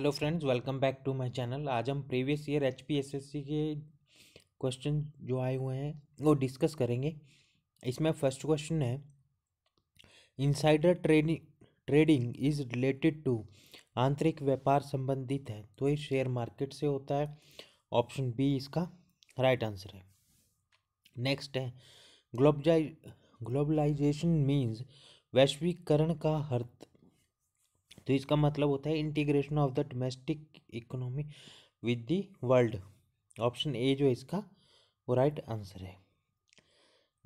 hello friends welcome back to my channel आज हम previous year H P S S C के question जो आए हुए हैं वो डिस्कस करेंगे इसमें फर्स्ट क्वेश्चन है insider trading trading is related to आंतरिक व्यापार संबंधित है तो ये शेयर मार्केट से होता है ऑप्शन बी इसका राइट आंसर है नेक्स्ट है ग्लोबलाइजेशन मीन्स वैश्वीकरण का हर्त तो इसका मतलब होता है integration of the domestic economy with the world option A जो है इसका वो राइट आंसर है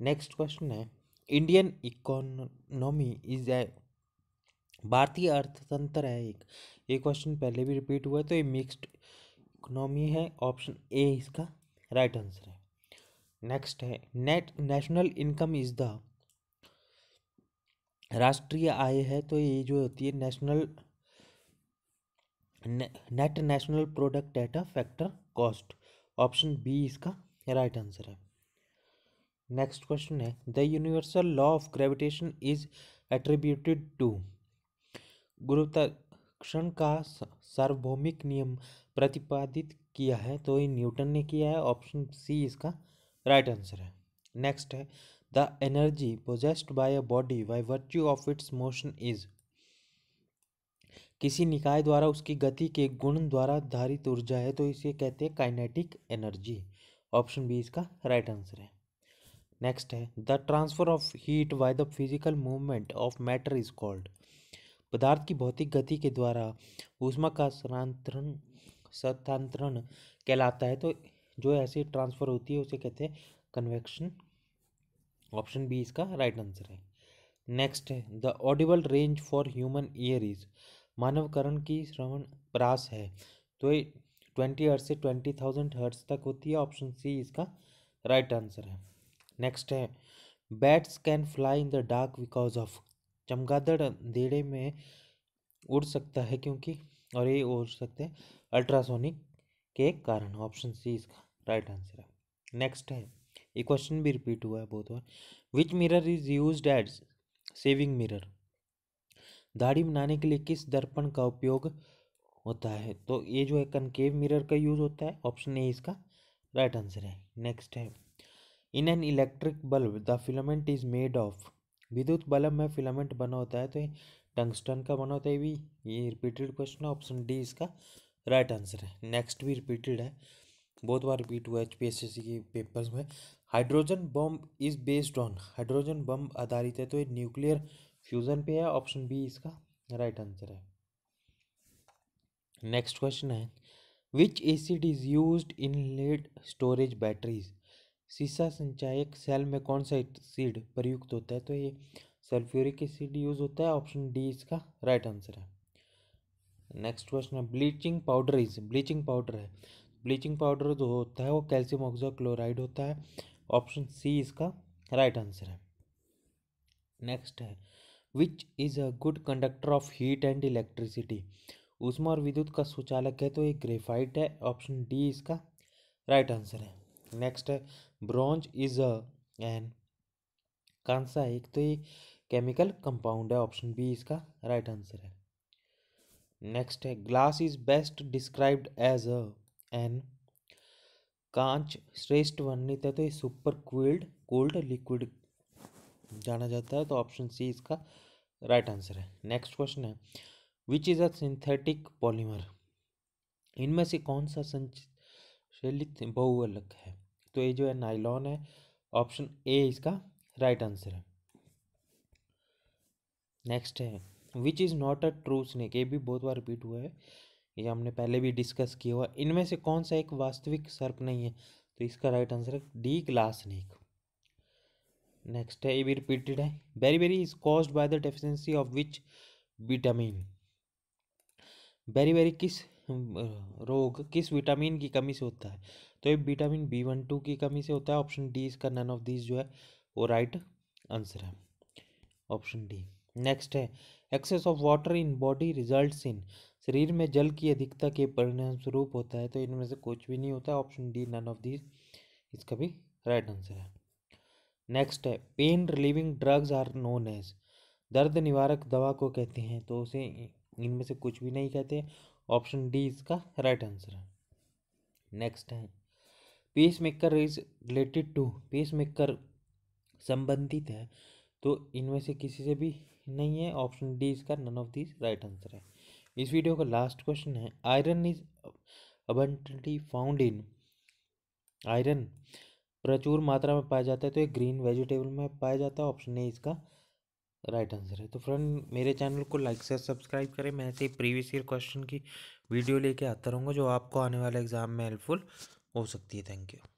नेक्स्ट क्वेश्चन है इंडियन इकोनॉमी इज ए भारतीय अर्थतंत्र है एक ये क्वेश्चन पहले भी रिपीट हुआ है तो ये मिक्स्ड इकोनॉमी है ऑप्शन ए इसका राइट आंसर है नेक्स्ट है net national income is the राष्ट्रीय आय है तो ये जो होती है national net national product at a factor cost option B इसका राइट आंसर है नेक्स्ट क्वेश्चन है the universal law of gravitation is attributed to गुरुत्वाकर्षण का सार्वभौमिक नियम प्रतिपादित किया है तो ये न्यूटन ने किया है ऑप्शन सी इसका राइट आंसर है नेक्स्ट है the energy possessed by a body by virtue of its motion is किसी निकाय द्वारा उसकी गति के गुण द्वारा धारित ऊर्जा है तो इसे कहते हैं काइनेटिक एनर्जी ऑप्शन बी इसका राइट आंसर है नेक्स्ट है the transfer of heat by the physical movement of matter is called पदार्थ की भौतिक गति के द्वारा ऊष्मा का स्थानांतरण स्थानांतरण कहलाता है तो जो ऐसी ट्रांसफर होती है उसे कहते हैं कन्वेक्शन ऑप्शन बी इसका राइट आंसर है नेक्स्ट है the audible range for human ear is मानवकरण की श्रवण प्रास है तो ये ट्वेंटी हर्ट्स से ट्वेंटी थाउजेंड हर्ट्स तक होती है ऑप्शन सी इसका राइट आंसर है नेक्स्ट है bats can fly in the dark because of चमगादड़ अंधेरे में उड़ सकता है क्योंकि और ये उड़ सकते हैं अल्ट्रासोनिक के कारण ऑप्शन सी इसका राइट आंसर है नेक्स्ट है ये क्वेश्चन भी रिपीट हुआ है बहुत बार which mirror is used shaving mirror दाढ़ी बनाने के लिए किस दर्पण का उपयोग होता है तो ये जो है कनकेव मिरर का यूज़ होता है ऑप्शन ए इसका राइट आंसर है नेक्स्ट है in an electric bulb the filament is made of विद्युत बल्ब में फिलामेंट बना होता है तो टंगस्टन का बना होता है भी ये रिपीटेड क्वेश्चन है ऑप्शन डी इसका राइट आंसर है नेक्स्ट भी रिपीटेड है बहुत बार रिपीट हुआ है एच पी एस सी के पेपर्स में hydrogen bomb is based on hydrogen bomb आधारित है तो ये न्यूक्लियर फ्यूज़न पे है ऑप्शन बी इसका राइट आंसर है नेक्स्ट क्वेश्चन है which acid is use in lead storage batteries सीसा संचायक सेल में कौन सा एसिड प्रयुक्त होता है तो ये सल्फ्यूरिक एसिड यूज होता है ऑप्शन डी इसका राइट आंसर है नेक्स्ट क्वेश्चन है bleaching powder is bleaching powder है ब्लीचिंग पाउडर जो होता है वो कैल्शियम ऑक्सो क्लोराइड होता है ऑप्शन सी इसका राइट right आंसर है नेक्स्ट है which is a good conductor of heat and electricity उष्मा और विद्युत का सुचालक है तो ये ग्रेफाइट है ऑप्शन डी इसका राइट right आंसर है नेक्स्ट है ब्रॉन्ज इज अ एन कौन सा एक तो ये केमिकल कंपाउंड है ऑप्शन बी इसका राइट right आंसर है नेक्स्ट है glass is best described as a an कांच श्रेष्ठ वर्णित है तो ये सुपर क्विल्ड कोल्ड लिक्विड जाना जाता है तो ऑप्शन सी इसका राइट आंसर है नेक्स्ट क्वेश्चन है which is a synthetic polymer इनमें से कौन सा संचलित बहुअलग है तो ये जो है नाइलॉन है ऑप्शन ए इसका राइट आंसर है नेक्स्ट है which is not a true snake ये भी बहुत बार रिपीट हुआ है ये हमने पहले भी डिस्कस किया हुआ इनमें से कौन सा एक वास्तविक सर्प नहीं है तो इसका राइट आंसर है डी ग्लास स्नेक नेक्स्ट है ये भी रिपीटेड है beriberi is cause by the deficiency of which vitamin beriberi किस रोग किस विटामिन की कमी से होता है तो ये विटामिन बी वन टू की कमी से होता है ऑप्शन डी इसका नन ऑफ दिस जो है वो राइट आंसर है ऑप्शन डी नेक्स्ट है excess of water in body results in शरीर में जल की अधिकता के परिणाम स्वरूप होता है तो इनमें से कुछ भी नहीं होता option D none of these इसका भी राइट आंसर है नेक्स्ट है pain relieving drugs are known as दर्द निवारक दवा को कहते हैं तो उसे इनमें से कुछ भी नहीं कहते ऑप्शन डी इसका राइट आंसर है नेक्स्ट है pacemaker is related to pacemaker संबंधित है तो इनमें से किसी से भी नहीं है ऑप्शन डी इसका none of this right answer है इस वीडियो का लास्ट क्वेश्चन है iron is abundantly found in iron प्रचुर मात्रा में पाया जाता है तो ये ग्रीन वेजिटेबल में पाया जाता है ऑप्शन ए इसका राइट आंसर है तो फ्रेंड मेरे चैनल को लाइक से सब्सक्राइब करें मैं ऐसे ही प्रीवियस ईयर क्वेश्चन की वीडियो लेके आता रहूँगा जो आपको आने वाले एग्जाम में हेल्पफुल हो सकती है थैंक यू